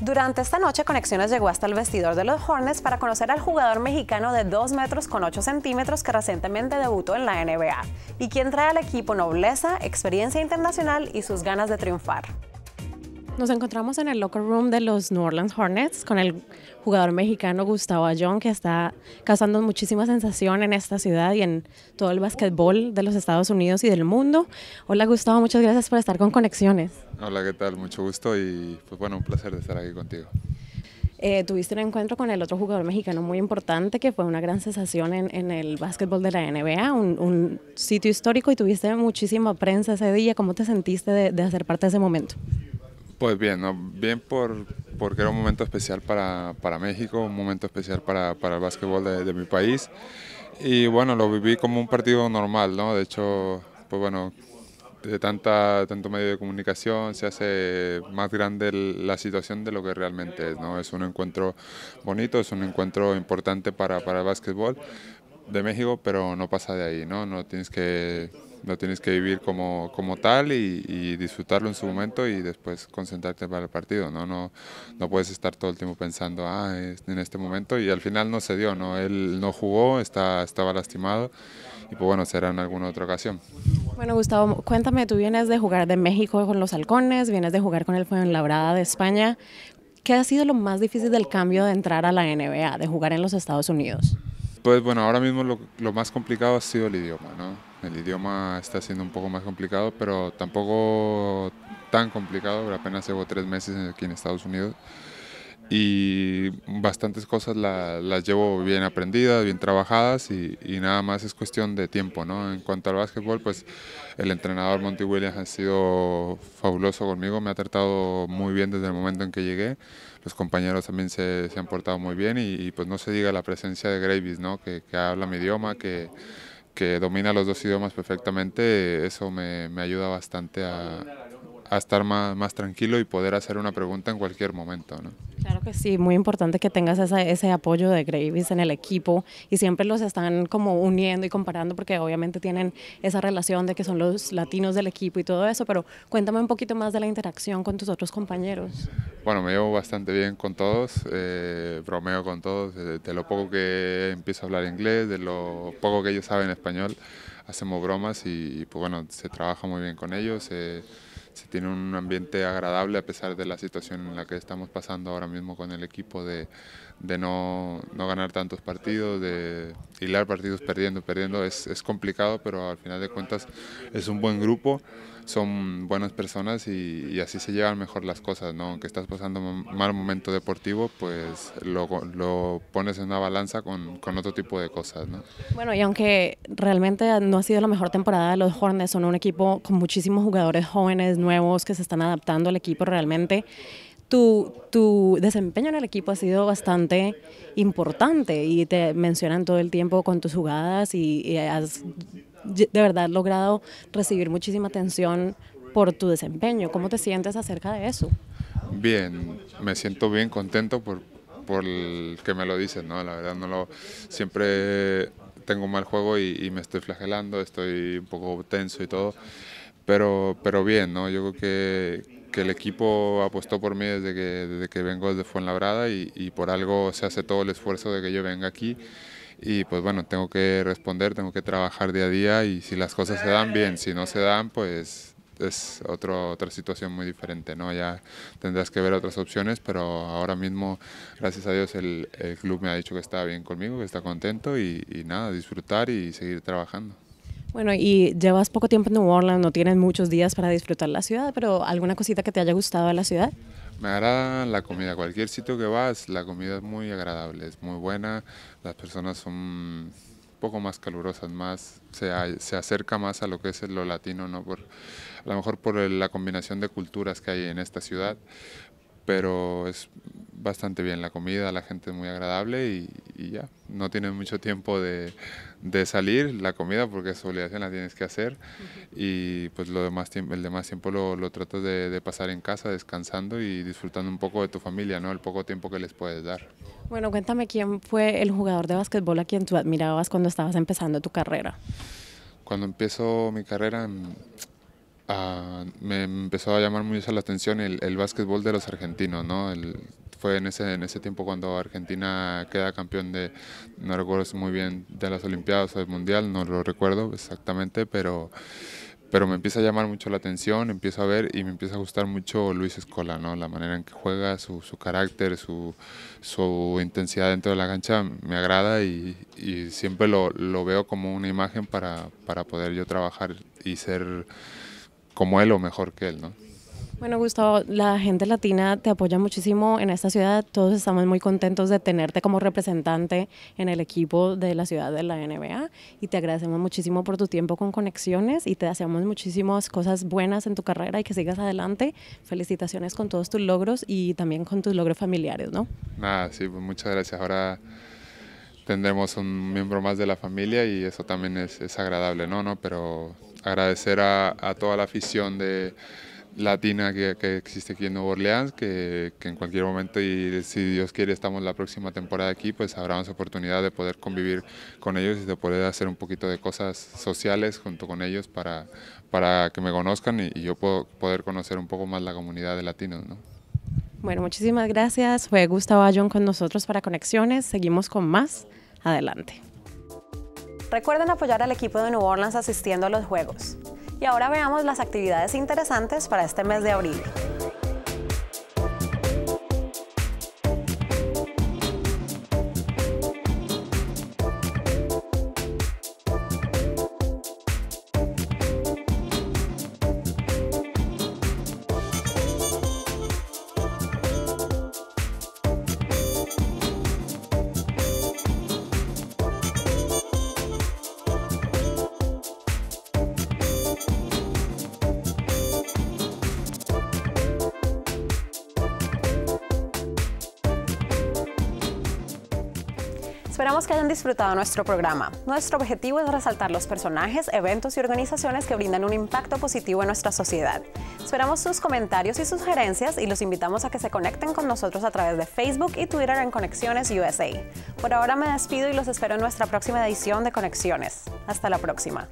Durante esta noche, Conexiones llegó hasta el vestidor de los Hornets para conocer al jugador mexicano de 2 metros con 8 centímetros que recientemente debutó en la NBA y quien trae al equipo nobleza, experiencia internacional y sus ganas de triunfar. Nos encontramos en el locker room de los New Orleans Hornets con el jugador mexicano Gustavo Ayón, que está causando muchísima sensación en esta ciudad y en todo el básquetbol de los Estados Unidos y del mundo. Hola Gustavo, muchas gracias por estar con Conexiones. Hola, ¿qué tal? Mucho gusto y pues bueno, un placer estar aquí contigo. Eh, tuviste un encuentro con el otro jugador mexicano muy importante que fue una gran sensación en, el básquetbol de la NBA, un, sitio histórico y tuviste muchísima prensa ese día. ¿Cómo te sentiste de hacer parte de ese momento? Pues bien, bien por, porque era un momento especial para, México, un momento especial para, el básquetbol de, mi país. Y bueno, lo viví como un partido normal, ¿no? De hecho, pues bueno, de tanta, tanto medio de comunicación se hace más grande la situación de lo que realmente es, ¿no? Es un encuentro bonito, es un encuentro importante para, para el básquetbol, de México, pero no pasa de ahí, ¿no? No tienes que, no tienes que vivir como, tal y, disfrutarlo en su momento y después concentrarte para el partido, ¿no? No, no puedes estar todo el tiempo pensando, ah, en este momento y al final no se dio, ¿no? Él no jugó, está, estaba lastimado y pues bueno, será en alguna otra ocasión. Bueno, Gustavo, cuéntame, tú vienes de jugar de México con los halcones, vienes de jugar con el Fuenlabrada de España. ¿Qué ha sido lo más difícil del cambio de entrar a la NBA, de jugar en los Estados Unidos? Pues bueno, ahora mismo lo, más complicado ha sido el idioma, ¿no? El idioma está siendo un poco más complicado, pero tampoco tan complicado, apenas llevo tres meses aquí en Estados Unidos y bastantes cosas las llevo bien aprendidas, bien trabajadas y, nada más es cuestión de tiempo. ¿no? En cuanto al básquetbol, pues el entrenador Monty Williams ha sido fabuloso conmigo, me ha tratado muy bien desde el momento en que llegué, los compañeros también se, han portado muy bien y, pues no se diga la presencia de Gravis, ¿no? que, habla mi idioma, que que domina los dos idiomas perfectamente, eso me ayuda bastante a, a estar más, más, tranquilo y poder hacer una pregunta en cualquier momento. ¿no? Claro que sí, muy importante que tengas ese apoyo de Gravis en el equipo y siempre los están como uniendo y comparando porque obviamente tienen esa relación de que son los latinos del equipo y todo eso, pero cuéntame un poquito más de la interacción con tus otros compañeros. Bueno, me llevo bastante bien con todos, eh, bromeo con todos, eh, de lo poco que empiezo a hablar inglés, de lo poco que ellos saben español, hacemos bromas y, pues bueno, se trabaja muy bien con ellos. Eh, se tiene un ambiente agradable a pesar de la situación en la que estamos pasando ahora mismo con el equipo, de, no, ganar tantos partidos, de hilar partidos perdiendo, perdiendo, es, es complicado, pero al final de cuentas es un buen grupo son buenas personas y, así se llevan mejor las cosas, ¿no? Aunque estás pasando un mal momento deportivo, pues lo, lo pones en una balanza con, con, otro tipo de cosas, ¿no? Bueno, y aunque realmente no ha sido la mejor temporada, los Hornets son un equipo con muchísimos jugadores jóvenes, nuevos, que se están adaptando al equipo realmente. Tu, tu, desempeño en el equipo ha sido bastante importante y te mencionan todo el tiempo con tus jugadas y, y has de verdad logrado recibir muchísima atención por tu desempeño. ¿Cómo te sientes acerca de eso? Bien, me siento bien contento por, por el que me lo dicen, ¿no? La verdad no lo... Siempre tengo mal juego y, me estoy flagelando, estoy un poco tenso y todo, pero, pero bien, ¿no? Yo creo que, que el equipo apostó por mí desde que, desde que vengo desde Fuenlabrada y por algo se hace todo el esfuerzo de que yo venga aquí y pues bueno, tengo que responder, tengo que trabajar día a día y si las cosas se dan bien, si no se dan, pues es otro, otra situación muy diferente, ¿no? Ya tendrás que ver otras opciones, pero ahora mismo, gracias a Dios, el, el club me ha dicho que está bien conmigo, que está contento y, y nada, disfrutar y seguir trabajando. Bueno, y llevas poco tiempo en New Orleans, no tienes muchos días para disfrutar la ciudad, pero ¿alguna cosita que te haya gustado de la ciudad? Me agrada la comida, cualquier sitio que vas, la comida es muy agradable, es muy buena, las personas son un poco más calurosas, más se, se acerca más a lo que es lo latino, ¿no? Por, a lo mejor por la combinación de culturas que hay en esta ciudad, pero es bastante bien la comida, la gente es muy agradable y, ya, no tienes mucho tiempo de, de, salir, la comida porque es obligación, la tienes que hacer y pues lo demás, el demás tiempo lo, lo tratas de, de, pasar en casa descansando y disfrutando un poco de tu familia, ¿no? El poco tiempo que les puedes dar. Bueno, cuéntame quién fue el jugador de básquetbol a quien tú admirabas cuando estabas empezando tu carrera. Cuando empiezo mi carrera me empezó a llamar mucho la atención el, básquetbol de los argentinos, ¿no? fue en ese, en ese tiempo cuando Argentina queda campeón de, no recuerdo muy bien, de las Olimpiadas o del Mundial, no lo recuerdo exactamente, pero, pero me empieza a llamar mucho la atención, empiezo a ver y me empieza a gustar mucho Luis Escola, ¿no? La manera en que juega, su, su carácter, su, intensidad dentro de la cancha me agrada y, siempre lo, veo como una imagen para, para poder yo trabajar y ser como él o mejor que él, ¿no? Bueno, Gustavo, la gente latina te apoya muchísimo en esta ciudad. Todos estamos muy contentos de tenerte como representante en el equipo de la ciudad de la NBA y te agradecemos muchísimo por tu tiempo con Conexiones y te deseamos muchísimas cosas buenas en tu carrera y que sigas adelante. Felicitaciones con todos tus logros y también con tus logros familiares, ¿no? Nada, sí, pues, muchas gracias. Ahora tendremos un miembro más de la familia y eso también es, es agradable, ¿no? ¿no? Pero agradecer a, toda la afición de latina que, existe aquí en Nueva Orleans, que, en cualquier momento y si Dios quiere estamos la próxima temporada aquí, pues habrá más oportunidad de poder convivir con ellos y de poder hacer un poquito de cosas sociales junto con ellos para, para que me conozcan y, y yo puedo, poder conocer un poco más la comunidad de latinos. ¿no? Bueno, muchísimas gracias. Fue Gustavo Ayón con nosotros para Conexiones. Seguimos con más. Adelante. Recuerden apoyar al equipo de New Orleans asistiendo a los juegos. Y ahora veamos las actividades interesantes para este mes de abril. Esperamos que hayan disfrutado nuestro programa. Nuestro objetivo es resaltar los personajes, eventos y organizaciones que brindan un impacto positivo en nuestra sociedad. Esperamos sus comentarios y sugerencias y los invitamos a que se conecten con nosotros a través de Facebook y Twitter en Conexiones USA. Por ahora me despido y los espero en nuestra próxima edición de Conexiones. Hasta la próxima.